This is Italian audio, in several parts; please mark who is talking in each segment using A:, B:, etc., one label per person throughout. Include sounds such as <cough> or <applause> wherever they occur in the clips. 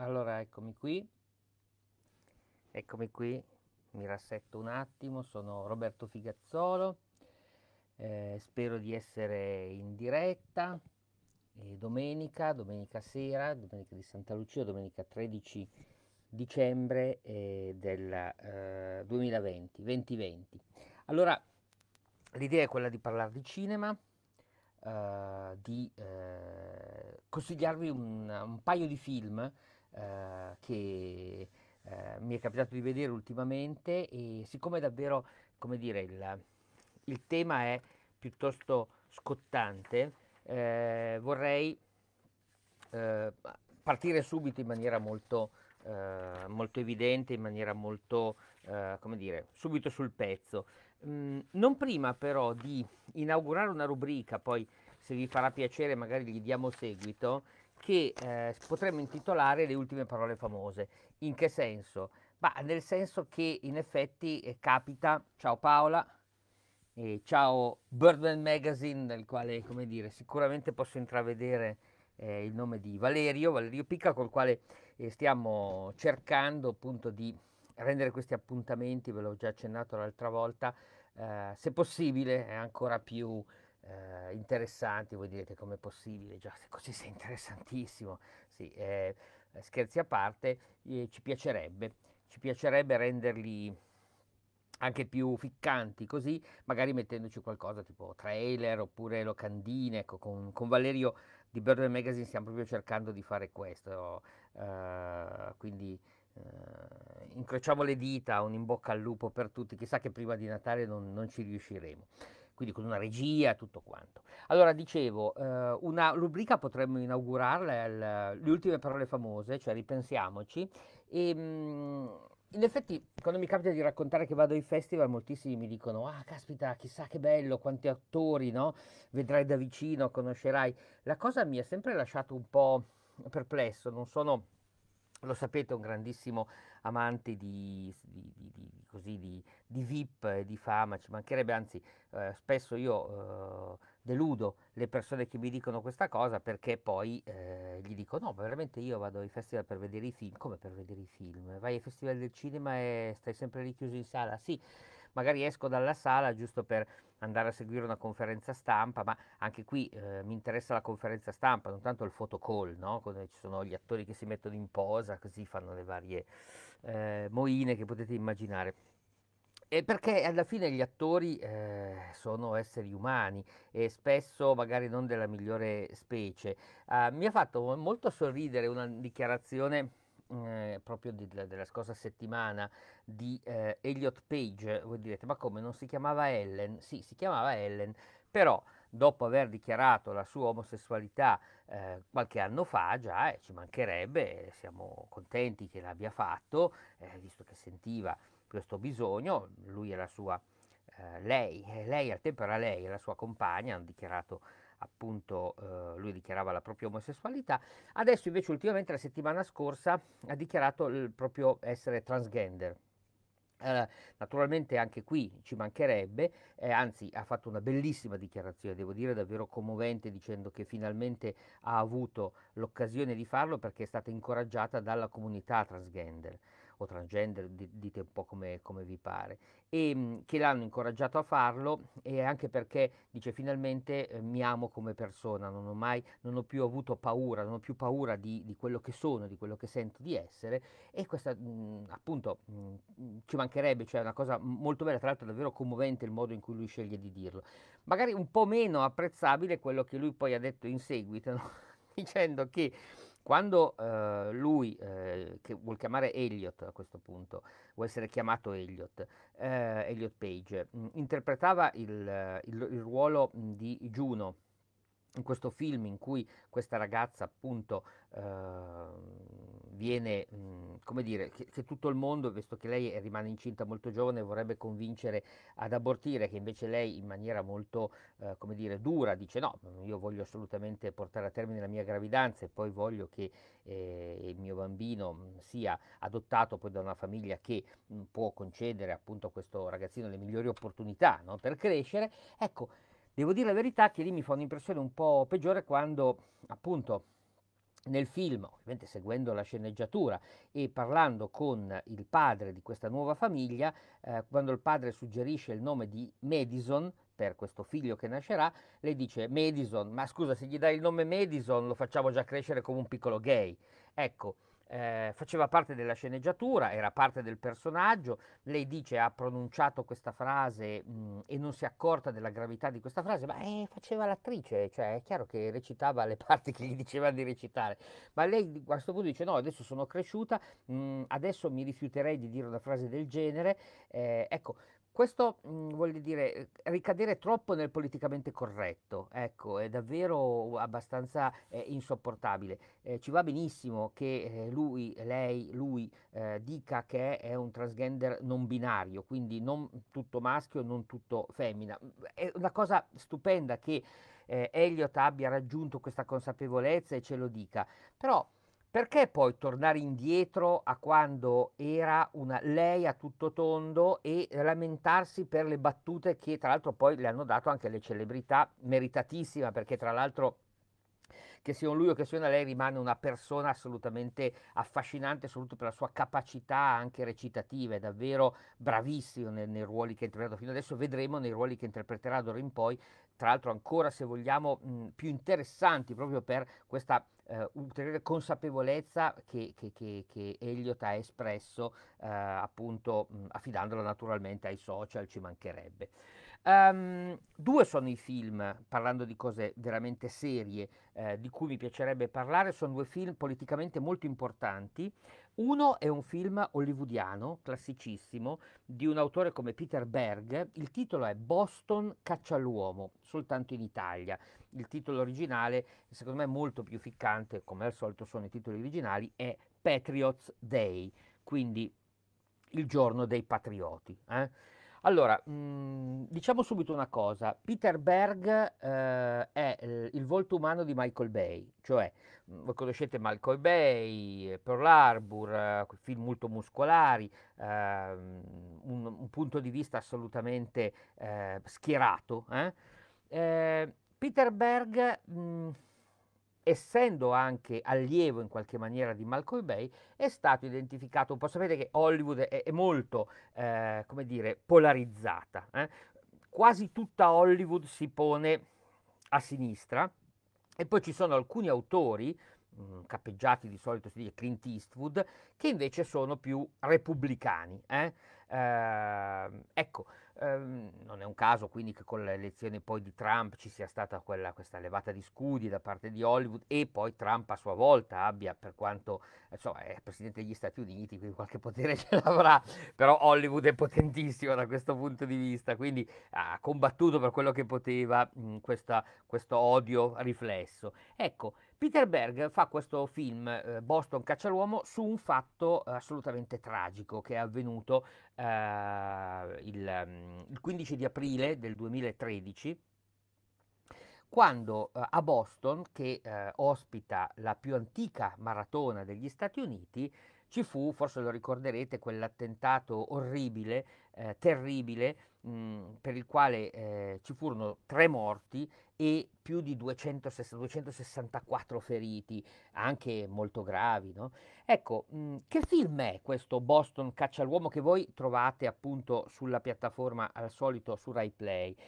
A: Allora, eccomi qui. Eccomi qui. Mi rassetto un attimo, sono Roberto Figazzolo. Eh, spero di essere in diretta e domenica, domenica sera, domenica di Santa Lucia, domenica 13 dicembre eh, del eh, 2020, 2020. Allora, l'idea è quella di parlare di cinema, eh, di eh, consigliarvi un, un paio di film eh, che eh, mi è capitato di vedere ultimamente e siccome davvero, come dire, il, il tema è piuttosto scottante, eh, vorrei eh, partire subito in maniera molto, eh, molto evidente, in maniera molto, come dire, subito sul pezzo. Mm, non prima però di inaugurare una rubrica, poi se vi farà piacere magari gli diamo seguito, che eh, potremmo intitolare le ultime parole famose. In che senso? Ma nel senso che in effetti eh, capita, ciao Paola, eh, ciao Birdman Magazine, nel quale come dire, sicuramente posso intravedere eh, il nome di Valerio, Valerio Picca, col quale eh, stiamo cercando appunto di rendere questi appuntamenti, ve l'ho già accennato l'altra volta, eh, se possibile è ancora più eh, interessanti, voi direte come è possibile, già se così sei interessantissimo, sì, eh, scherzi a parte, eh, ci piacerebbe, ci piacerebbe renderli anche più ficcanti così, magari mettendoci qualcosa tipo trailer oppure locandine, ecco, con, con Valerio di Birdman Magazine stiamo proprio cercando di fare questo, eh, quindi eh, incrociamo le dita, un in bocca al lupo per tutti, chissà che prima di Natale non, non ci riusciremo quindi con una regia tutto quanto. Allora, dicevo, eh, una rubrica potremmo inaugurarla, il, le ultime parole famose, cioè ripensiamoci. E, ehm, mh, in effetti, quando mi capita di raccontare che vado ai festival, moltissimi mi dicono: Ah, caspita, chissà che bello, quanti attori no? vedrai da vicino, conoscerai. La cosa mi ha sempre lasciato un po' perplesso. Non sono, lo sapete, un grandissimo amante di, di, di, così, di, VIP e di fama, ci mancherebbe, anzi eh, spesso io eh, deludo le persone che mi dicono questa cosa perché poi eh, gli dico no, ma veramente io vado ai festival per vedere i film, come per vedere i film? Vai ai festival del cinema e stai sempre richiuso in sala? Sì, magari esco dalla sala giusto per andare a seguire una conferenza stampa, ma anche qui eh, mi interessa la conferenza stampa, non tanto il photocall, no? Quando ci sono gli attori che si mettono in posa, così fanno le varie eh, moine che potete immaginare. E perché alla fine gli attori eh, sono esseri umani e spesso magari non della migliore specie. Eh, mi ha fatto molto sorridere una dichiarazione eh, proprio di, della scorsa settimana di eh, Elliot Page. Voi direte, ma come non si chiamava Ellen? Sì, si chiamava Ellen, però dopo aver dichiarato la sua omosessualità eh, qualche anno fa già e eh, ci mancherebbe, siamo contenti che l'abbia fatto, eh, visto che sentiva questo bisogno, lui e la sua, eh, lei, eh, lei al tempo era lei e la sua compagna hanno dichiarato appunto eh, lui dichiarava la propria omosessualità, adesso invece ultimamente la settimana scorsa ha dichiarato il proprio essere transgender, eh, naturalmente anche qui ci mancherebbe, eh, anzi ha fatto una bellissima dichiarazione, devo dire davvero commovente, dicendo che finalmente ha avuto l'occasione di farlo perché è stata incoraggiata dalla comunità transgender o transgender, dite un po' come, come vi pare, e che l'hanno incoraggiato a farlo e anche perché dice finalmente eh, mi amo come persona, non ho mai, non ho più avuto paura, non ho più paura di, di quello che sono, di quello che sento di essere e questa mh, appunto mh, ci mancherebbe, cioè è una cosa molto bella, tra l'altro davvero commovente il modo in cui lui sceglie di dirlo, magari un po' meno apprezzabile quello che lui poi ha detto in seguito, no? <laughs> dicendo che quando eh, lui, eh, che vuol chiamare Elliot a questo punto, vuol essere chiamato Elliot, ehm, Elliot Page, mh, interpretava il, il, il ruolo di Juno in questo film in cui questa ragazza appunto eh, viene, mh, mhmm, come dire, che, che, tutto il mondo, visto che lei rimane incinta molto giovane, vorrebbe convincere ad abortire, che invece lei in maniera molto, eh, come dire, dura dice no, mhmm, io voglio assolutamente portare a termine la mia gravidanza e poi voglio che eh, il mio bambino mhmm, sia adottato poi da una famiglia che mh, può concedere appunto a questo ragazzino le migliori opportunità no, per crescere. Ecco, Devo dire la verità che lì mi fa un'impressione un po' peggiore quando appunto nel film, ovviamente seguendo la sceneggiatura e parlando con il padre di questa nuova famiglia, eh, quando il padre suggerisce il nome di Madison per questo figlio che nascerà, lei dice Madison, ma scusa se gli dai il nome Madison lo facciamo già crescere come un piccolo gay. Ecco, eh, faceva parte della sceneggiatura, era parte del personaggio, lei dice ha pronunciato questa frase mh, mm, e non si è accorta della gravità di questa frase, ma eh, faceva l'attrice, cioè è chiaro che recitava le <laughs> parti che gli dicevano di recitare, ma lei a questo punto dice no, adesso sono cresciuta, mh, mm, adesso mi rifiuterei di dire una frase del genere, eh, ecco questo mh, mhmm, dire ricadere troppo nel politicamente corretto, ecco, è davvero abbastanza eh, insopportabile. Eh, ci va benissimo che eh, lui, lei, lui eh, dica che è un transgender non binario, quindi non tutto maschio, non tutto femmina. È una cosa stupenda che eh, Elliot abbia raggiunto questa consapevolezza e ce lo dica, però perché poi tornare indietro a quando era una lei a tutto tondo e lamentarsi per le battute che tra l'altro poi le hanno dato anche le celebrità, meritatissima perché tra l'altro che sia un lui o che sia una lei rimane una persona assolutamente affascinante, soprattutto per la sua capacità anche recitativa, è davvero bravissimo nei, nei ruoli che ha interpretato fino adesso, vedremo nei ruoli che interpreterà d'ora in poi, tra l'altro ancora se vogliamo mh, più interessanti proprio per questa eh, ulteriore consapevolezza che, che, che, che, Elliot ha espresso eh, appunto mh, affidandola naturalmente ai social, ci mancherebbe. Um, due sono i film, parlando di cose veramente serie, eh, di cui mi piacerebbe parlare, sono due film politicamente molto importanti. Uno è un film hollywoodiano, classicissimo, di un autore come Peter Berg. Il titolo è Boston caccia all'uomo, soltanto in Italia. Il titolo originale, secondo me molto più ficcante, come al solito sono i titoli originali, è Patriots Day, quindi il giorno dei patrioti. Eh? Allora, mh, mm, diciamo subito una cosa, Peter Berg eh, è eh, il volto umano di Michael Bay, cioè mm, voi conoscete Michael Bay, Pearl Harbor, eh, film molto muscolari, eh, un, un, punto di vista assolutamente eh, schierato. Eh. Peter Berg... Mh, mm, essendo anche allievo in qualche maniera di Malcolm Bay, è stato identificato un po'. Sapete che Hollywood è, è molto, eh, come dire, polarizzata. Eh? Quasi tutta Hollywood si pone a sinistra e poi ci sono alcuni autori, mh, mm, cappeggiati di solito si dice Clint Eastwood, che invece sono più repubblicani. Eh? Eh, ecco, ehm, non è un caso quindi che con l'elezione poi di Trump ci sia stata quella, questa levata di scudi da parte di Hollywood e poi Trump a sua volta abbia, per quanto insomma, è presidente degli Stati Uniti, quindi qualche potere <laughs> ce l'avrà, però Hollywood è potentissimo da questo punto di vista, quindi ha combattuto per quello che poteva mh, questa, questo odio riflesso. Ecco, Peter Berg fa questo film, eh, Boston Caccialuomo, su un fatto eh, assolutamente tragico che è avvenuto eh, il, mm, il 15 di aprile del 2013 quando eh, a Boston, che eh, ospita la più antica maratona degli Stati Uniti, ci fu, forse lo ricorderete, quell'attentato orribile, eh, terribile, Mhmm, per il quale eh, ci furono tre morti e più di 260, 264 feriti, anche molto gravi. No? Ecco, mh, mhmm, che film è questo Boston Caccia all'uomo che voi trovate appunto sulla piattaforma al solito su RaiPlay? Play?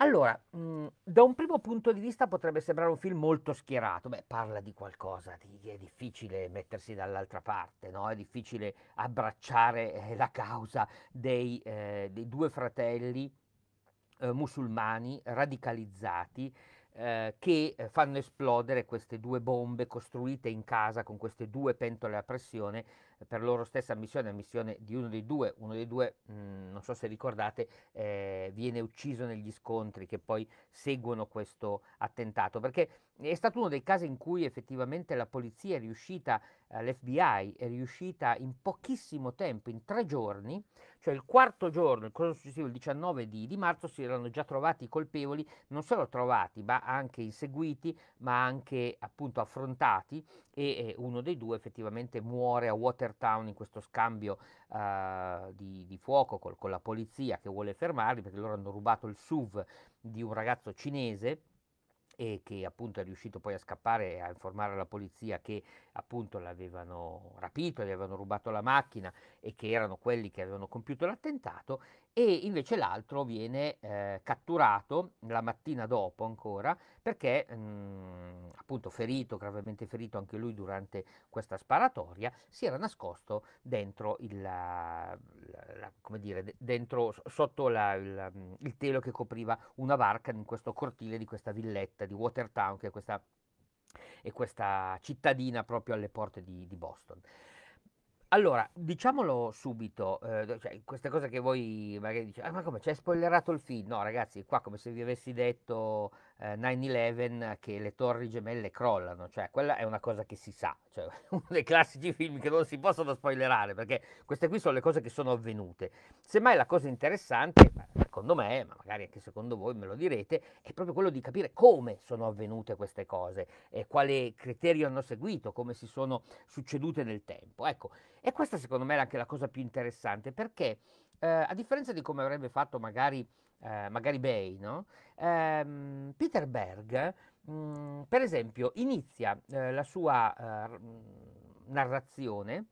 A: Allora, mh, mhmm, da un primo punto di vista potrebbe sembrare un film molto schierato, beh, parla di qualcosa, di, è difficile mettersi dall'altra parte, no? è difficile abbracciare eh, la causa dei, eh, dei due fratelli eh, musulmani radicalizzati eh, che eh, fanno esplodere queste due bombe costruite in casa con queste due pentole a pressione eh, per loro stessa missione, missione di uno dei due, uno dei due, mh, mm, non so se ricordate, eh, viene ucciso negli scontri che poi seguono questo attentato, perché è stato uno dei casi in cui effettivamente la polizia è riuscita, l'FBI è riuscita in pochissimo tempo, in tre giorni, cioè il quarto giorno, il giorno successivo, il 19 di, di, marzo, si erano già trovati colpevoli, non solo trovati, ma anche inseguiti, ma anche appunto affrontati e eh, uno dei due effettivamente muore a Watertown in questo scambio eh, di, di, fuoco col, con la polizia che vuole fermarli perché loro hanno rubato il SUV di un ragazzo cinese e che appunto è riuscito poi a scappare e a informare la polizia che appunto l'avevano rapito, gli avevano rubato la macchina e che erano quelli che avevano compiuto l'attentato e invece l'altro viene eh, catturato la mattina dopo ancora perché mh, mm, appunto ferito, gravemente ferito anche lui durante questa sparatoria, si era nascosto dentro il, la, la, come dire, dentro, sotto la, il, il telo che copriva una barca in questo cortile di questa villetta di Watertown che è questa e questa cittadina proprio alle porte di, di Boston. Allora, diciamolo subito, eh, cioè, queste cose che voi magari dite, ah, ma come ci hai spoilerato il film? No ragazzi, qua come se vi avessi detto 9-11 eh, eh, che le torri gemelle crollano, cioè quella è una cosa che si sa, cioè <laughs> uno dei classici film che non si possono spoilerare perché queste qui sono le cose che sono avvenute. Semmai la cosa interessante, secondo me, ma magari anche secondo voi me lo direte, è proprio quello di capire come sono avvenute queste cose e quale criterio hanno seguito, come si sono succedute nel tempo. Ecco, e questa secondo me è anche la cosa più interessante perché eh, a differenza di come avrebbe fatto magari eh, magari Bay, no? eh, Peter Berg, mh, mm, per esempio, inizia eh, la sua eh, mm, narrazione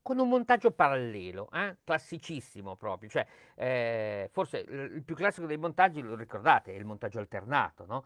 A: con un montaggio parallelo, eh, classicissimo proprio, cioè, eh, forse il più classico dei montaggi, lo ricordate, è il montaggio alternato, no?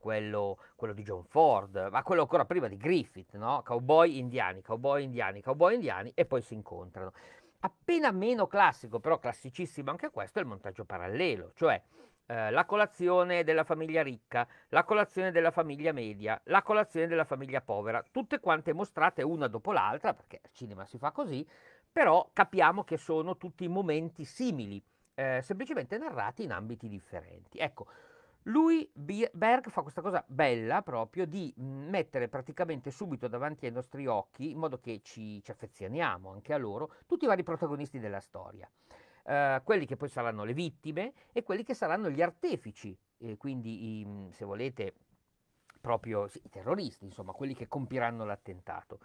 A: quello, quello, di John Ford, ma quello ancora prima di Griffith, no? cowboy indiani, cowboy indiani, cowboy indiani e poi si incontrano. Appena meno classico, però classicissimo anche questo, è il montaggio parallelo, cioè eh, la colazione della famiglia ricca, la colazione della famiglia media, la colazione della famiglia povera, tutte quante mostrate una dopo l'altra, perché al cinema si fa così, però capiamo che sono tutti momenti simili, eh, semplicemente narrati in ambiti differenti. Ecco, lui, Berg, fa questa cosa bella proprio di mm, mettere praticamente subito davanti ai nostri occhi, in modo che ci, ci affezioniamo anche a loro, tutti i vari protagonisti della storia. Eh, quelli che poi saranno le vittime e quelli che saranno gli artefici, eh, quindi i, mm, se volete proprio sì, i terroristi, insomma, quelli che compiranno l'attentato.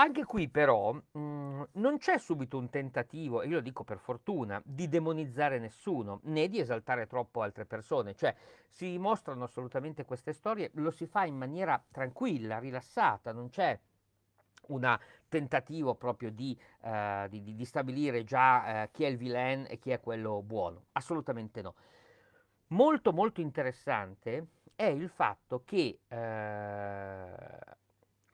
A: Anche qui però mh, mhmm, non c'è subito un tentativo, e io lo dico per fortuna, di demonizzare nessuno né di esaltare troppo altre persone, cioè si mostrano assolutamente queste storie, lo si fa in maniera tranquilla, rilassata, non c'è un tentativo proprio di, eh, di, di, di stabilire già eh, chi è il vilain e chi è quello buono, assolutamente no. Molto molto interessante è il fatto che... Eh,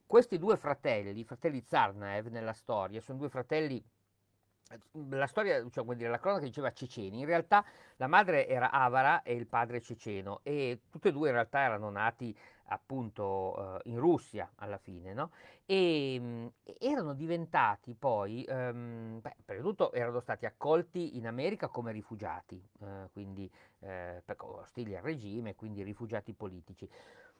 A: questi due fratelli, i fratelli Zarnaev nella storia, sono due fratelli la storia, cioè, vuol dire, la cronaca diceva ceceni, in realtà la madre era avara e il padre ceceno e tutti e due in realtà erano nati appunto eh, in Russia alla fine, no? E mh, mm, erano diventati poi, ehm, beh, prima di tutto erano stati accolti in America come rifugiati, eh, quindi eh, ostili al regime, quindi rifugiati politici.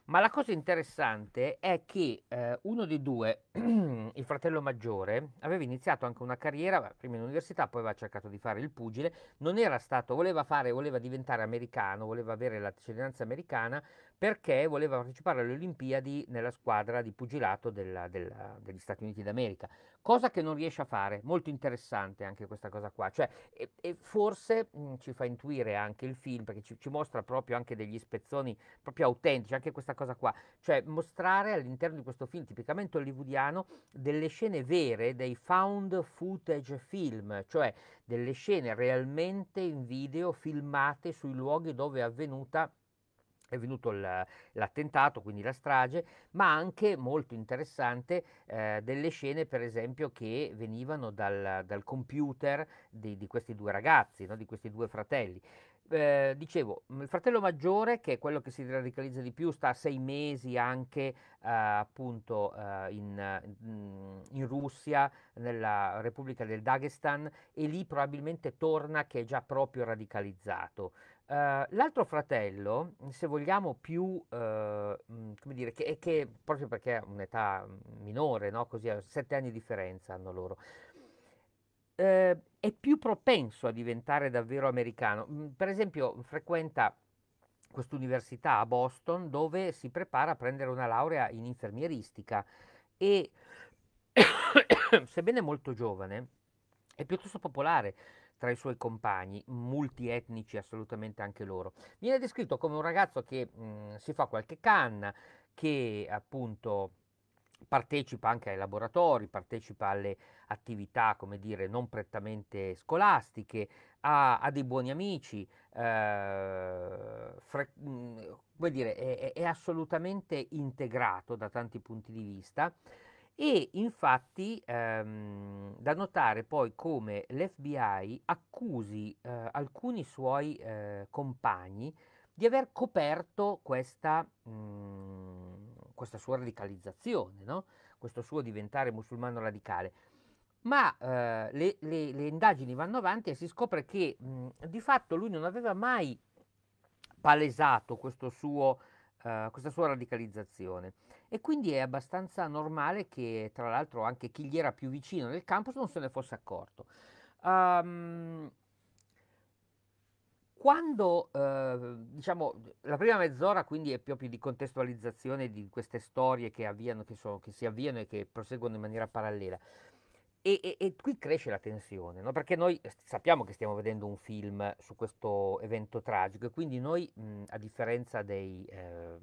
A: Ma la cosa interessante è che eh, uno dei due, <clears throat> il fratello maggiore, aveva iniziato anche una carriera, prima in università, poi aveva cercato di fare il pugile, non era stato, voleva fare, voleva diventare americano, voleva avere la cittadinanza americana, perché voleva partecipare alle Olimpiadi nella squadra di pugilato della, della, degli Stati Uniti d'America, cosa che non riesce a fare, molto interessante anche questa cosa qua, cioè, e, e forse mh, mm, ci fa intuire anche il film, perché ci, ci, mostra proprio anche degli spezzoni proprio autentici, anche questa cosa qua, cioè mostrare all'interno di questo film tipicamente hollywoodiano delle scene vere, dei found footage film, cioè delle scene realmente in video filmate sui luoghi dove è avvenuta è venuto l'attentato, quindi la strage, ma anche molto interessante eh, delle scene, per esempio, che venivano dal, dal computer di, di, questi due ragazzi, no? di questi due fratelli. Eh, dicevo, mm, il fratello maggiore, che è quello che si radicalizza di più, sta sei mesi anche eh, appunto eh, in, mm, in, Russia, nella Repubblica del Dagestan, e lì probabilmente torna che è già proprio radicalizzato. Uh, l'altro fratello, se vogliamo più, uh, come dire, che, che, proprio perché ha un'età minore, no? così, sette anni di differenza hanno loro, uh, è più propenso a diventare davvero americano. Mm, per esempio, frequenta quest'università a Boston dove si prepara a prendere una laurea in infermieristica e, <coughs> sebbene molto giovane, è piuttosto popolare tra i suoi compagni, multietnici assolutamente anche loro. Viene descritto come un ragazzo che mh, mm, si fa qualche canna, che appunto partecipa anche ai laboratori, partecipa alle attività, come dire, non prettamente scolastiche, ha, ha dei buoni amici, eh, fre- mh, mm, come dire, è, è assolutamente integrato da tanti punti di vista. E infatti ehm, da notare poi come l'FBI accusi eh, alcuni suoi eh, compagni di aver coperto questa, mh, mm, questa sua radicalizzazione, no? questo suo diventare musulmano radicale. Ma eh, le, le, le, indagini vanno avanti e si scopre che mh, mm, di fatto lui non aveva mai palesato questo suo eh, questa sua radicalizzazione. E quindi è abbastanza normale che, tra l'altro, anche chi gli era più vicino nel campus non se ne fosse accorto. Um, quando eh, diciamo la prima mezz'ora quindi è proprio di contestualizzazione di queste storie che, avviano, che, sono, che si avviano e che proseguono in maniera parallela e, e, e, qui cresce la tensione, no? perché noi eh, sappiamo che stiamo vedendo un film su questo evento tragico e quindi noi, mh, mhmm, a differenza dei, eh,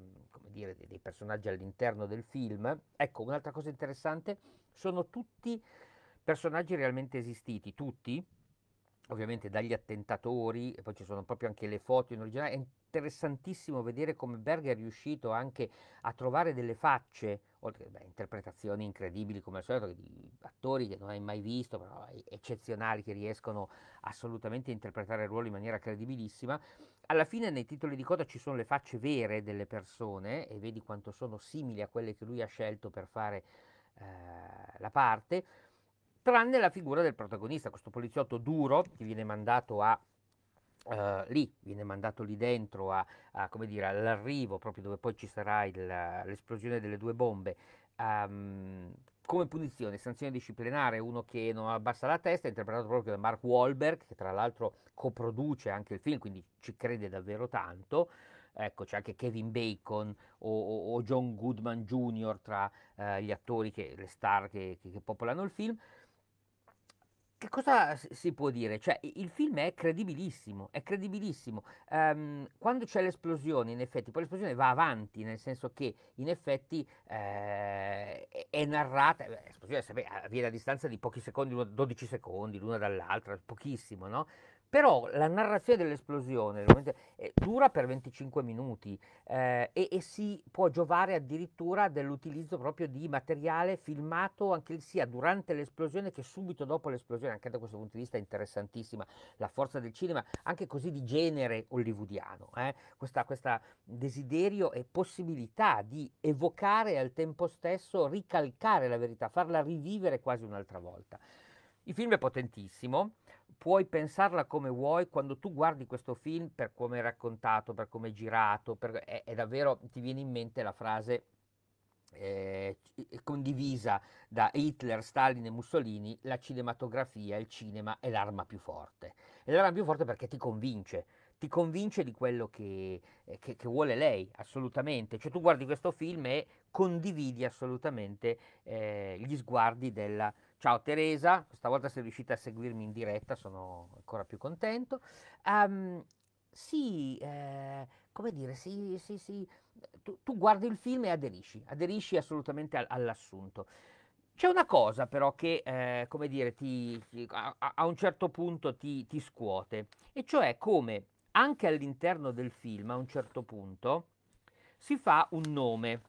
A: dire, dei, personaggi all'interno del film, ecco, un'altra cosa interessante, sono tutti personaggi realmente esistiti, tutti, ovviamente dagli attentatori, e poi ci sono proprio anche le foto in originale, è interessantissimo vedere come Berg è riuscito anche a trovare delle facce, oltre che interpretazioni incredibili come al solito, di attori che non hai mai visto, però eccezionali, che riescono assolutamente a interpretare il ruolo in maniera credibilissima. Alla fine nei titoli di coda ci sono le facce vere delle persone e vedi quanto sono simili a quelle che lui ha scelto per fare eh, la parte tranne la figura del protagonista, questo poliziotto duro che viene mandato a Uh, lì, viene mandato lì dentro a, a, dire, all'arrivo, proprio dove poi ci sarà il, l'esplosione delle due bombe, um, come punizione, sanzione disciplinare, uno che non abbassa la testa, interpretato proprio da Mark Wahlberg, che tra l'altro coproduce anche il film, quindi ci crede davvero tanto. Ecco, c'è anche Kevin Bacon o, o, o John Goodman Jr. tra uh, gli attori, che, le star che, che, che popolano il film che cosa si può dire? Cioè, il film è credibilissimo, è credibilissimo. Um, quando c'è l'esplosione, in effetti, poi l'esplosione va avanti, nel senso che in effetti eh, è narrata, eh, l'esplosione avviene a distanza di pochi secondi, 12 secondi l'una dall'altra, pochissimo, no? Però la narrazione dell'esplosione eh, dura per 25 minuti eh, e, e, si può giovare addirittura dell'utilizzo proprio di materiale filmato anche sia durante l'esplosione che subito dopo l'esplosione, anche da questo punto di vista è interessantissima la forza del cinema, anche così di genere hollywoodiano, eh? questo desiderio e possibilità di evocare al tempo stesso ricalcare la verità, farla rivivere quasi un'altra volta. Il film è potentissimo, puoi pensarla come vuoi, quando tu guardi questo film, per come è raccontato, per come è girato, per, è, è davvero, ti viene in mente la frase eh, condivisa da Hitler, Stalin e Mussolini, la cinematografia, il cinema è l'arma più forte. È l'arma più forte perché ti convince, ti convince di quello che, eh, che, che vuole lei, assolutamente. Cioè tu guardi questo film e condividi assolutamente eh, gli sguardi della, Ciao Teresa, questa volta sei riuscita a seguirmi in diretta, sono ancora più contento. Um, sì, eh, come dire, sì, sì, sì. Tu, tu, guardi il film e aderisci, aderisci assolutamente al, all'assunto. C'è una cosa però che, eh, come dire, ti, ti, a, a, un certo punto ti, ti, scuote, e cioè come anche all'interno del film, a un certo punto, si fa un nome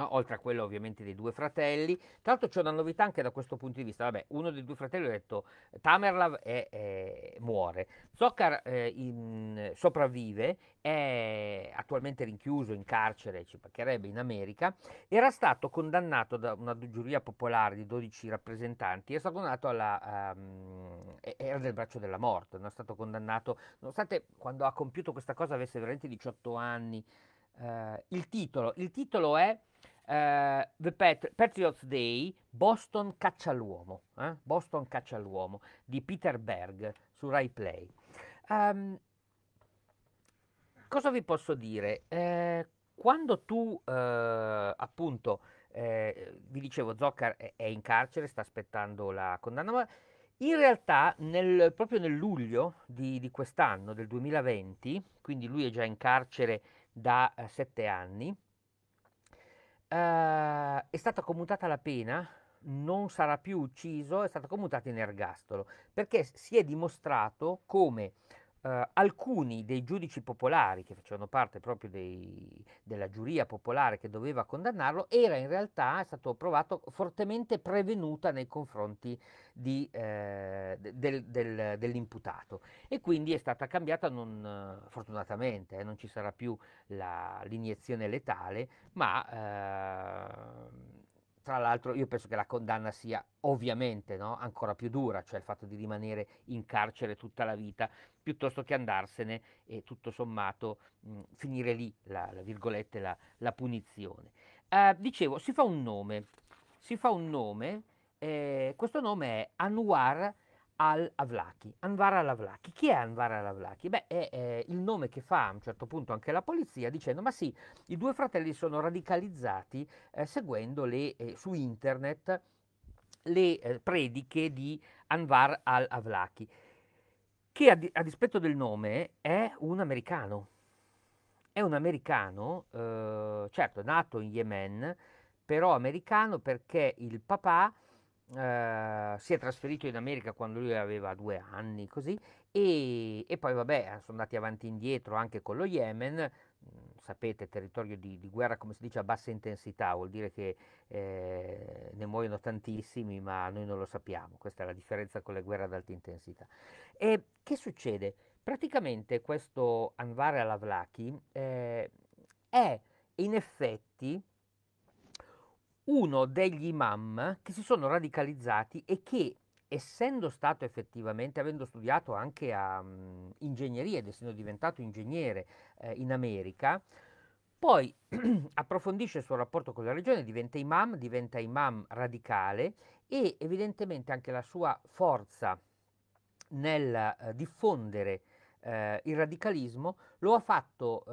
A: oltre a quello ovviamente dei due fratelli. Tra l'altro c'è una novità anche da questo punto di vista. Vabbè, uno dei due fratelli ha detto Tamerlav è, è, muore. Zoccar eh, sopravvive, è attualmente rinchiuso in carcere, ci paccherebbe in America. Era stato condannato da una giuria popolare di 12 rappresentanti, era stato condannato alla... Um, era nel braccio della morte, non è stato condannato, nonostante quando ha compiuto questa cosa avesse veramente 18 anni. Uh, il, titolo, il titolo è Uh, The Pat- Patriots Day, Boston caccia l'uomo, eh? Boston caccia l'uomo di Peter Berg su Rai Play. Um, cosa vi posso dire? Eh, quando tu eh, appunto, eh, vi dicevo, Zoccar è, è in carcere, sta aspettando la condanna, ma in realtà nel, proprio nel luglio di, di, quest'anno, del 2020, quindi lui è già in carcere da eh, sette anni, eh, è stata commutata la pena, non sarà più ucciso, è stato commutato in ergastolo, perché si è dimostrato come eh, alcuni dei giudici popolari che facevano parte proprio dei, della giuria popolare che doveva condannarlo era in realtà, è stato provato, fortemente prevenuta nei confronti di, eh, del, del, dell'imputato e quindi è stata cambiata non, fortunatamente, eh, non ci sarà più la, l'iniezione letale, ma ehm, tra l'altro io penso che la condanna sia ovviamente no, ancora più dura, cioè il fatto di rimanere in carcere tutta la vita piuttosto che andarsene e tutto sommato mh, mhmm, finire lì la, la, la, la punizione. Eh, dicevo, si fa un nome, si fa un nome, eh, questo nome è Anwar al-Avlaki, Anwar al-Avlaki. Chi è Anwar al-Avlaki? Beh, è, è, il nome che fa a un certo punto anche la polizia dicendo ma sì, i due fratelli sono radicalizzati eh, seguendo le, eh, su internet le eh, prediche di Anwar al-Avlaki che a, di- a, dispetto del nome è un americano. È un americano, eh, certo, nato in Yemen, però americano perché il papà eh, si è trasferito in America quando lui aveva due anni, così, e, e poi vabbè, sono andati avanti e indietro anche con lo Yemen, sapete, territorio di, di, guerra, come si dice, a bassa intensità, vuol dire che eh, ne muoiono tantissimi, ma noi non lo sappiamo. Questa è la differenza con le guerre ad alta intensità. E che succede? Praticamente questo Anwar al-Avlaki eh, è in effetti uno degli imam che si sono radicalizzati e che essendo stato effettivamente, avendo studiato anche a mh, mhmm, ingegneria ed essendo diventato ingegnere eh, in America, poi <clears throat> approfondisce il suo rapporto con la religione, diventa imam, diventa imam radicale e evidentemente anche la sua forza nel eh, diffondere eh, il radicalismo lo ha fatto,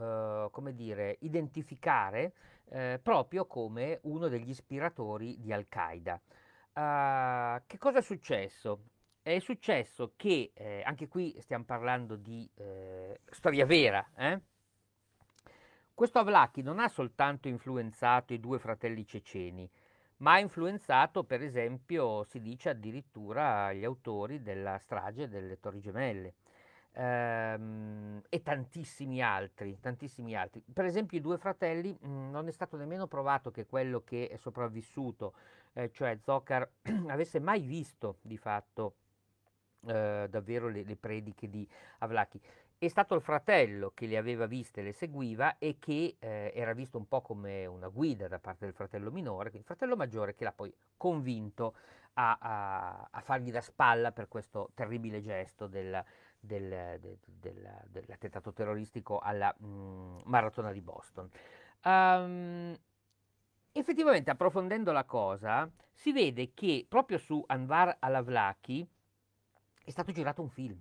A: eh, come dire, identificare eh, proprio come uno degli ispiratori di Al-Qaeda. Uh, che cosa è successo? È successo che, eh, anche qui stiamo parlando di eh, storia vera, eh? questo Avlaki non ha soltanto influenzato i due fratelli ceceni, ma ha influenzato, per esempio, si dice addirittura gli autori della strage delle Torri Gemelle ehm, e tantissimi altri, tantissimi altri. Per esempio, i due fratelli mh, mm, non è stato nemmeno provato che quello che è sopravvissuto eh, cioè Zoccar <clears throat> avesse mai visto di fatto eh, davvero le, le, prediche di Avlachi. È stato il fratello che le aveva viste, e le seguiva e che eh, era visto un po' come una guida da parte del fratello minore, il fratello maggiore che l'ha poi convinto a, a, a, fargli da spalla per questo terribile gesto del, del, del, del dell'attentato terroristico alla mh, mm, maratona di Boston. Um, effettivamente approfondendo la cosa si vede che proprio su Anwar al-Avlaki è stato girato un film.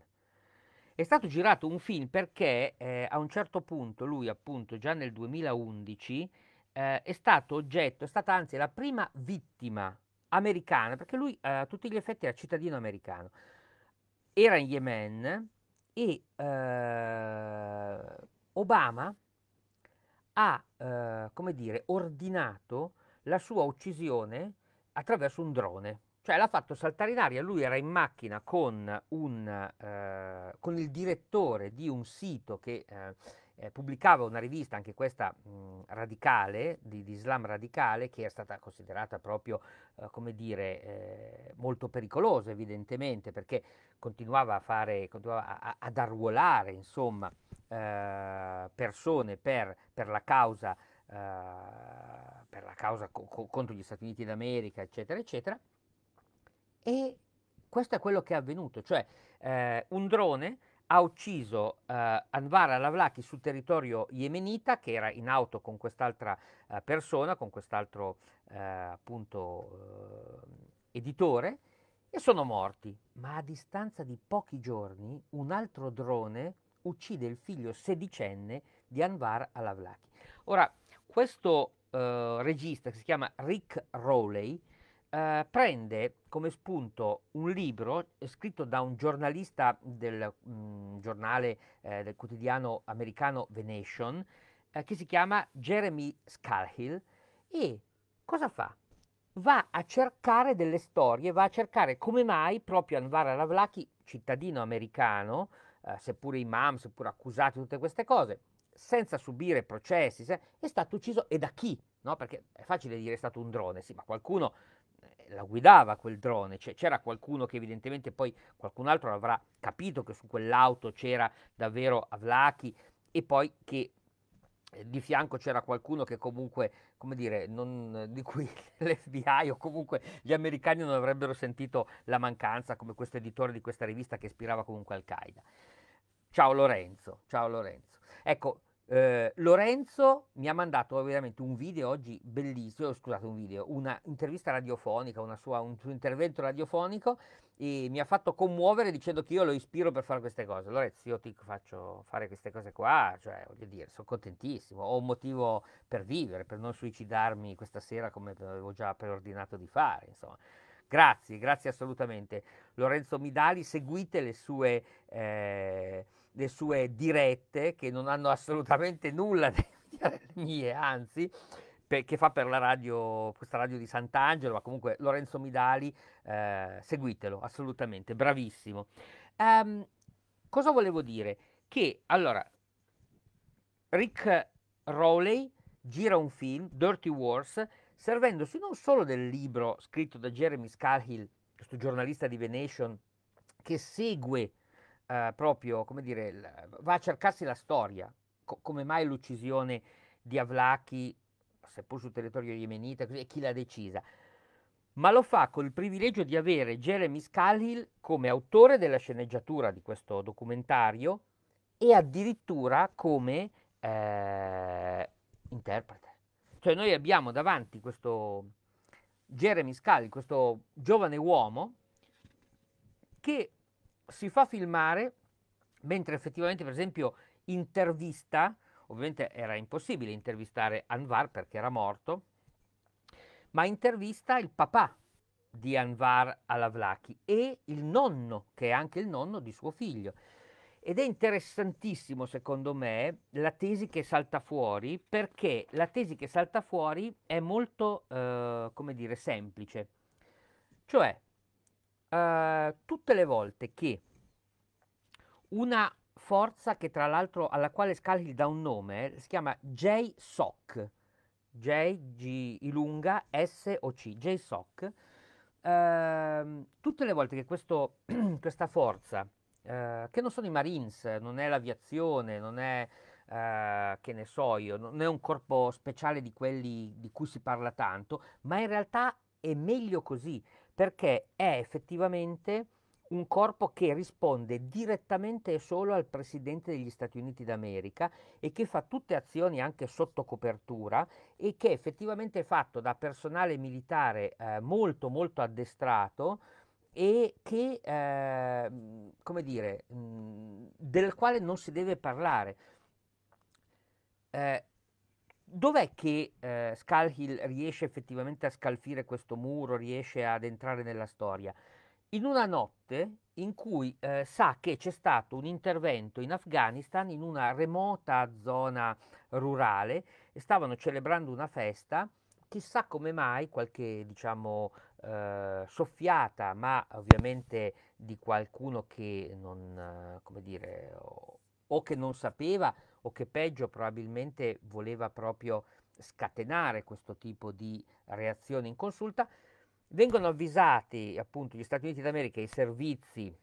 A: È stato girato un film perché eh, a un certo punto lui appunto già nel 2011 eh, è stato oggetto, è stata anzi la prima vittima americana, perché lui eh, a tutti gli effetti era cittadino americano, era in Yemen e eh, Obama ha, eh, come dire, ordinato la sua uccisione attraverso un drone. Cioè l'ha fatto saltare in aria, lui era in macchina con, un, eh, con il direttore di un sito che eh, eh pubblicava una rivista, anche questa mh, mm, radicale, di, di, Islam radicale, che è stata considerata proprio, eh, come dire, eh, molto pericolosa evidentemente, perché continuava a fare, continuava a, ad arruolare, insomma, eh, persone per, per la causa, eh, per la causa co- co- contro gli Stati Uniti d'America, eccetera, eccetera. E questo è quello che è avvenuto, cioè eh, un drone ha ucciso eh, Anwar al-Awlaki sul territorio yemenita che era in auto con quest'altra eh, persona, con quest'altro eh, appunto eh, editore e sono morti. Ma a distanza di pochi giorni un altro drone uccide il figlio sedicenne di Anwar al-Awlaki. Ora, questo eh, regista che si chiama Rick Rowley eh, prende come spunto un libro scritto da un giornalista del mh, mm, giornale eh, del quotidiano americano The Nation eh, che si chiama Jeremy Scarhill e cosa fa? Va a cercare delle storie, va a cercare come mai proprio Anwar al-Awlaki, cittadino americano, eh, seppure imam, seppur accusato di tutte queste cose, senza subire processi, è stato ucciso e da chi? No? Perché è facile dire è stato un drone, sì, ma qualcuno eh, la guidava quel drone, cioè, c'era qualcuno che evidentemente poi qualcun altro avrà capito che su quell'auto c'era davvero Avlaki e poi che eh, di fianco c'era qualcuno che comunque, come dire, non, di cui <laughs> l'FBI o comunque gli americani non avrebbero sentito la mancanza, come questo editore di questa rivista che ispirava comunque Al-Qaeda. Ciao Lorenzo, ciao Lorenzo. Ecco, eh, Lorenzo mi ha mandato veramente un video oggi bellissimo, eh, scusate un video, un'intervista radiofonica, una sua, un suo intervento radiofonico e mi ha fatto commuovere dicendo che io lo ispiro per fare queste cose. Lorenzo, io ti faccio fare queste cose qua, cioè voglio dire, sono contentissimo, ho un motivo per vivere, per non suicidarmi questa sera come avevo già preordinato di fare, insomma. Grazie, grazie assolutamente. Lorenzo Midali, seguite le sue, eh, le sue dirette che non hanno assolutamente nulla delle mie, anzi, per, che fa per la radio, questa radio di Sant'Angelo, ma comunque Lorenzo Midali, eh, seguitelo, assolutamente, bravissimo. Um, cosa volevo dire? Che allora, Rick Rowley gira un film, Dirty Wars, servendosi non solo del libro scritto da Jeremy Scalhill, questo giornalista di The Nation, che segue eh, proprio, come dire, la, va a cercarsi la storia, co- come mai l'uccisione di Avlaki, seppur sul territorio yemenita, e chi l'ha decisa, ma lo fa col privilegio di avere Jeremy Scalhill come autore della sceneggiatura di questo documentario e addirittura come eh, interprete. Cioè noi abbiamo davanti questo Jeremy Scali, questo giovane uomo che si fa filmare mentre effettivamente per esempio intervista, ovviamente era impossibile intervistare Anwar perché era morto, ma intervista il papà di Anwar al-Avlaki e il nonno, che è anche il nonno di suo figlio. Ed è interessantissimo, secondo me, la tesi che salta fuori, perché la tesi che salta fuori è molto, eh, come dire, semplice. Cioè, eh, tutte le volte che una forza che tra l'altro alla quale Scahill dà un nome, eh, si chiama JSOC, J, G, I lunga, S o C, JSOC, eh, tutte le volte che questo, <clears throat> questa forza eh, che non sono i Marines, non è l'aviazione, non è eh, che ne so io, non è un corpo speciale di quelli di cui si parla tanto, ma in realtà è meglio così perché è effettivamente un corpo che risponde direttamente e solo al presidente degli Stati Uniti d'America e che fa tutte azioni anche sotto copertura e che è effettivamente fatto da personale militare eh, molto molto addestrato e che, eh, come dire, mh, mhmm, del quale non si deve parlare. Eh, dov'è che eh, Skalhill riesce effettivamente a scalfire questo muro, riesce ad entrare nella storia? In una notte in cui eh, sa che c'è stato un intervento in Afghanistan in una remota zona rurale, stavano celebrando una festa chissà come mai qualche diciamo eh, soffiata, ma ovviamente di qualcuno che non, come dire, o, o che non sapeva o che peggio probabilmente voleva proprio scatenare questo tipo di reazione in consulta, vengono avvisati appunto gli Stati Uniti d'America e i servizi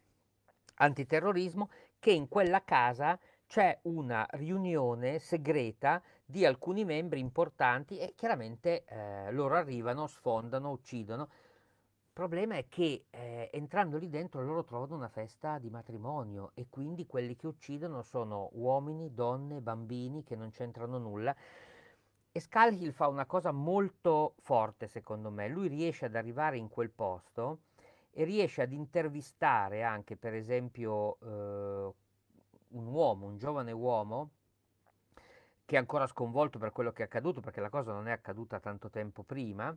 A: antiterrorismo che in quella casa c'è una riunione segreta di alcuni membri importanti e chiaramente eh, loro arrivano, sfondano, uccidono. Il problema è che eh, entrando lì dentro loro trovano una festa di matrimonio e quindi quelli che uccidono sono uomini, donne, bambini che non c'entrano nulla. E Skalhill fa una cosa molto forte secondo me, lui riesce ad arrivare in quel posto e riesce ad intervistare anche per esempio eh, un uomo, un giovane uomo che è ancora sconvolto per quello che è accaduto, perché la cosa non è accaduta tanto tempo prima,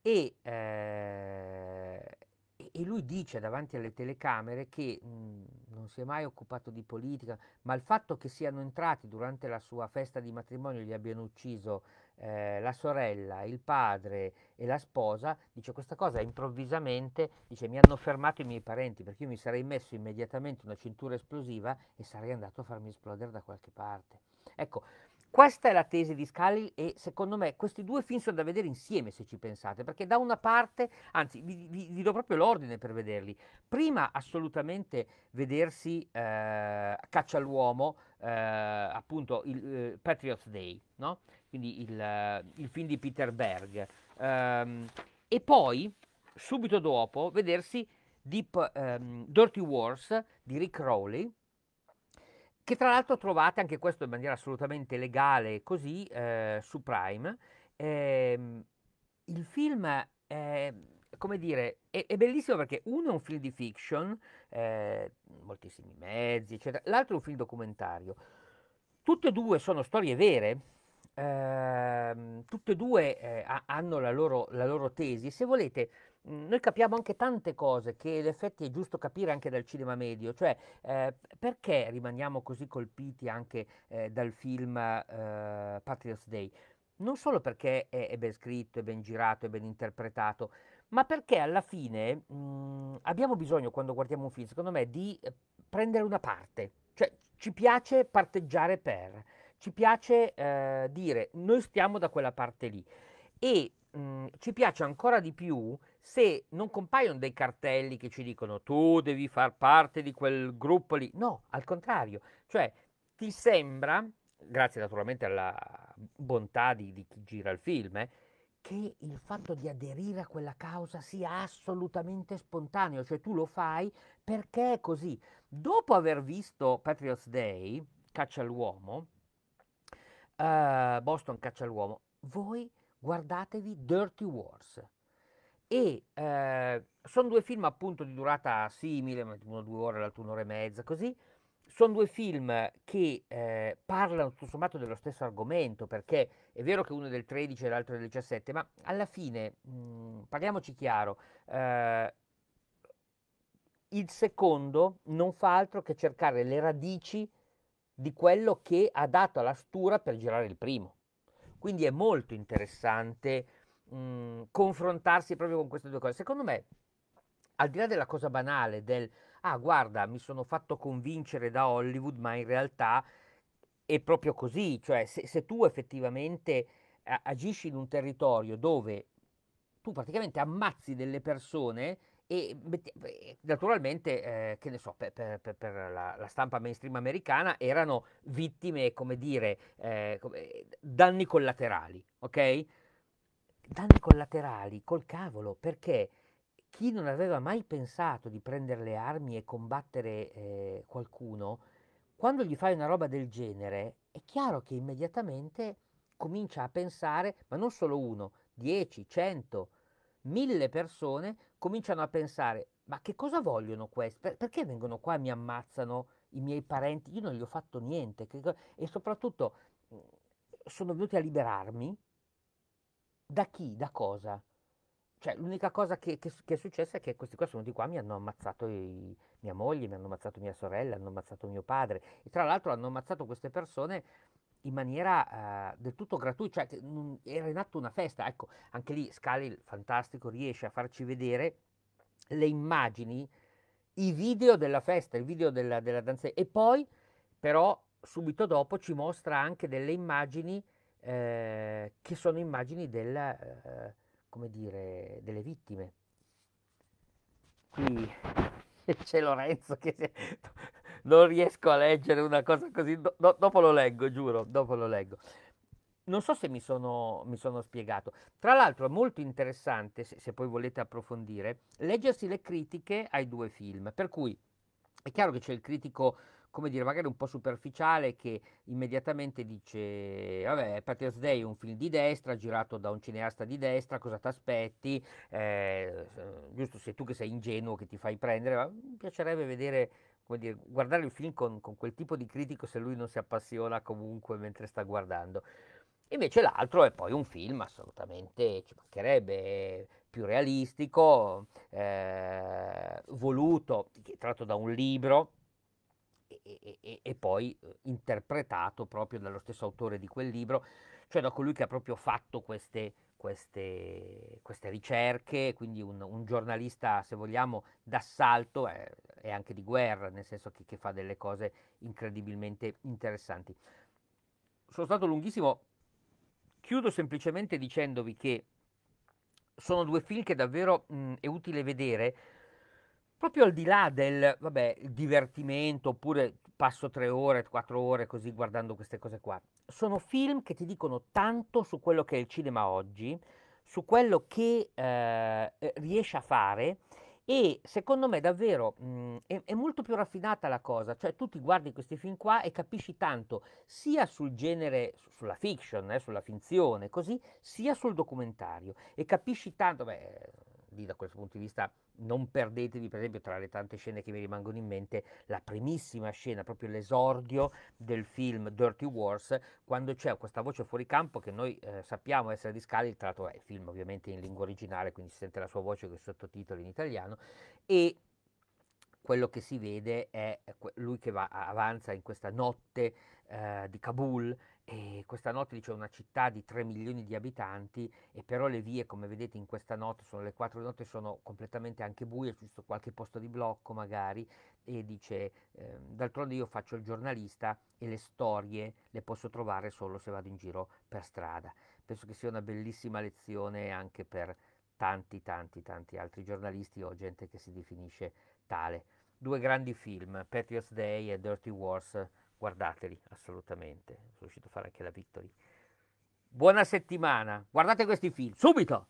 A: e, eh, e lui dice davanti alle telecamere che mh, mhmm, non si è mai occupato di politica, ma il fatto che siano entrati durante la sua festa di matrimonio e gli abbiano ucciso eh, la sorella, il padre e la sposa, dice questa cosa improvvisamente, dice mi hanno fermato i miei parenti perché io mi sarei messo immediatamente una cintura esplosiva e sarei andato a farmi esplodere da qualche parte. Ecco, questa è la tesi di Scully e secondo me questi due film sono da vedere insieme se ci pensate, perché da una parte, anzi vi, vi, vi do proprio l'ordine per vederli, prima assolutamente vedersi eh, Caccia all'uomo, eh, appunto il, eh, Patriot Day, no? quindi il, eh, il, film di Peter Berg, ehm, e poi subito dopo vedersi Deep, ehm, Dirty Wars di Rick Rowley, che tra l'altro trovate anche questo in maniera assolutamente legale così eh, su Prime. Eh, il film è, come dire, è, è, bellissimo perché uno è un film di fiction, eh, moltissimi mezzi, eccetera, l'altro è un film documentario. Tutte e due sono storie vere, ehm, tutte e due eh, hanno la loro, la loro tesi. Se volete, Mhmm, noi capiamo anche tante cose che in effetti è giusto capire anche dal cinema medio, cioè eh, perché rimaniamo così colpiti anche eh, dal film eh, Patriots Day? Non solo perché è, è ben scritto, è ben girato, è ben interpretato, ma perché alla fine mh, mhmm, abbiamo bisogno, quando guardiamo un film, secondo me, di eh, prendere una parte, cioè ci piace parteggiare per, ci piace ehm, dire noi stiamo da quella parte lì e mh, mhmm, ci piace ancora di più se non compaiono dei cartelli che ci dicono tu devi far parte di quel gruppo lì. No, al contrario, cioè ti sembra, grazie naturalmente alla bontà di, di chi gira il film, eh, che il fatto di aderire a quella causa sia assolutamente spontaneo, cioè tu lo fai perché è così. Dopo aver visto Patriots Day, Caccia all'uomo, uh, Boston Caccia all'uomo, voi guardatevi Dirty Wars. E eh, sono due film appunto di durata simile, uno due ore, l'altro un'ora e mezza, così. Sono due film che eh, parlano tutto sommato dello stesso argomento, perché è vero che uno è del 13 e l'altro è del 17, ma alla fine, mh, mm, parliamoci chiaro, eh, il secondo non fa altro che cercare le radici di quello che ha dato alla stura per girare il primo. Quindi è molto interessante mh, mhmm, confrontarsi proprio con queste due cose. Secondo me, al di là della cosa banale del ah guarda, mi sono fatto convincere da Hollywood, ma in realtà è proprio così, cioè se, se tu effettivamente agisci in un territorio dove tu praticamente ammazzi delle persone e naturalmente, eh, che ne so, per, per, per la, la, stampa mainstream americana erano vittime, come dire, eh, danni collaterali, ok? Danni collaterali, col cavolo, perché chi non aveva mai pensato di prendere le armi e combattere eh, qualcuno, quando gli fai una roba del genere, è chiaro che immediatamente comincia a pensare, ma non solo uno, 10, 100, 1000 persone cominciano a pensare, ma che cosa vogliono questi? Per- perché vengono qua e mi ammazzano i miei parenti? Io non gli ho fatto niente. Che- e soprattutto mhmm, sono venuti a liberarmi da chi? Da cosa? Cioè, l'unica cosa che, che, che, è successa è che questi qua sono di qua, mi hanno ammazzato i, mia moglie, mi hanno ammazzato mia sorella, hanno ammazzato mio padre. E tra l'altro hanno ammazzato queste persone in maniera eh, del tutto gratuita, cioè mh, era in atto una festa, ecco, anche lì Scali, fantastico, riesce a farci vedere le immagini, i video della festa, il video della, della danza e poi però subito dopo ci mostra anche delle immagini eh, che sono immagini del, eh, come dire, delle vittime. Qui <laughs> c'è Lorenzo che si è non riesco a leggere una cosa così. Do, dopo lo leggo, giuro, dopo lo leggo. Non so se mi sono, mi sono spiegato. Tra l'altro è molto interessante, se, se poi volete approfondire, leggersi le critiche ai due film. Per cui è chiaro che c'è il critico come dire, magari un po' superficiale, che immediatamente dice: Vabbè, Patriot's Day è un film di destra, girato da un cineasta di destra, cosa ti aspetti? Eh, giusto, se tu che sei ingenuo che ti fai prendere, ma mi piacerebbe vedere come dire, guardare il film con, con quel tipo di critico se lui non si appassiona comunque mentre sta guardando. Invece l'altro è poi un film assolutamente, ci mancherebbe, più realistico, eh, voluto, tratto da un libro e, e, e, poi eh, interpretato proprio dallo stesso autore di quel libro, cioè da colui che ha proprio fatto queste, queste, queste ricerche, quindi un, un, giornalista, se vogliamo, d'assalto eh, e eh, anche di guerra, nel senso che, che fa delle cose incredibilmente interessanti. Sono stato lunghissimo, chiudo semplicemente dicendovi che sono due film che davvero mh, mm, è utile vedere proprio al di là del vabbè, divertimento oppure passo tre ore, quattro ore così guardando queste cose qua. Sono film che ti dicono tanto su quello che è il cinema oggi, su quello che eh, eh riesce a fare e secondo me davvero mh, mm, è, è, molto più raffinata la cosa, cioè tu ti guardi questi film qua e capisci tanto sia sul genere, sulla fiction, eh, sulla finzione, così, sia sul documentario e capisci tanto, beh, quindi da questo punto di vista non perdetevi, per esempio, tra le tante scene che mi rimangono in mente, la primissima scena, proprio l'esordio del film Dirty Wars, quando c'è questa voce fuori campo che noi eh, sappiamo essere di Scali, tra l'altro è il film ovviamente in lingua originale, quindi si sente la sua voce con i sottotitoli in italiano, e quello che si vede è lui che va, avanza in questa notte eh, di Kabul e questa notte dice una città di 3 milioni di abitanti e però le vie come vedete in questa notte sono le 4 di notte sono completamente anche buie, giusto qualche posto di blocco magari e dice eh, d'altronde io faccio il giornalista e le storie le posso trovare solo se vado in giro per strada. Penso che sia una bellissima lezione anche per tanti tanti tanti altri giornalisti o gente che si definisce tale. Due grandi film, Patriots Day e Dirty Wars guardateli assolutamente. Sono riuscito a fare anche la Victory. Buona settimana, guardate questi film subito!